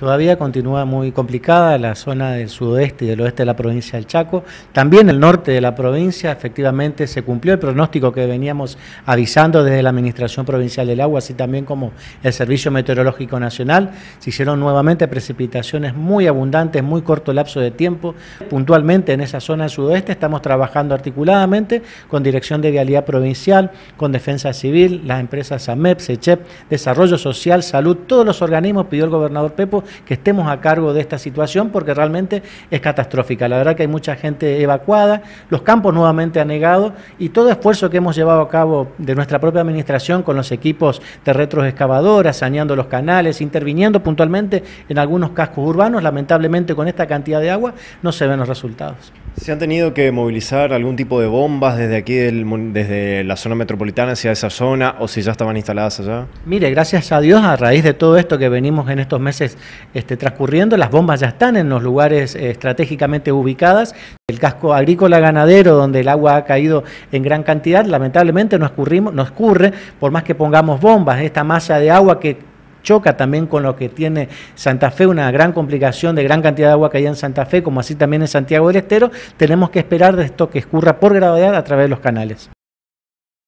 Todavía continúa muy complicada la zona del sudoeste y del oeste de la provincia del Chaco. También el norte de la provincia, efectivamente, se cumplió el pronóstico que veníamos avisando desde la Administración Provincial del Agua, así también como el Servicio Meteorológico Nacional. Se hicieron nuevamente precipitaciones muy abundantes, muy corto lapso de tiempo. Puntualmente en esa zona del sudoeste estamos trabajando articuladamente con Dirección de Vialidad Provincial, con Defensa Civil, las empresas AMEP, SECHEP, Desarrollo Social, Salud, todos los organismos, pidió el gobernador Pepo, que estemos a cargo de esta situación porque realmente es catastrófica. La verdad que hay mucha gente evacuada, los campos nuevamente anegados y todo esfuerzo que hemos llevado a cabo de nuestra propia administración con los equipos de retroexcavadoras, saneando los canales, interviniendo puntualmente en algunos cascos urbanos, lamentablemente con esta cantidad de agua no se ven los resultados. ¿Se han tenido que movilizar algún tipo de bombas desde aquí, desde la zona metropolitana hacia esa zona o si ya estaban instaladas allá? Mire, gracias a Dios, a raíz de todo esto que venimos en estos meses este, transcurriendo, las bombas ya están en los lugares eh, estratégicamente ubicadas. El casco agrícola ganadero, donde el agua ha caído en gran cantidad, lamentablemente no, escurrimos, no escurre, por más que pongamos bombas, esta masa de agua que choca también con lo que tiene Santa Fe, una gran complicación de gran cantidad de agua que hay en Santa Fe, como así también en Santiago del Estero, tenemos que esperar de esto que escurra por gravedad a través de los canales.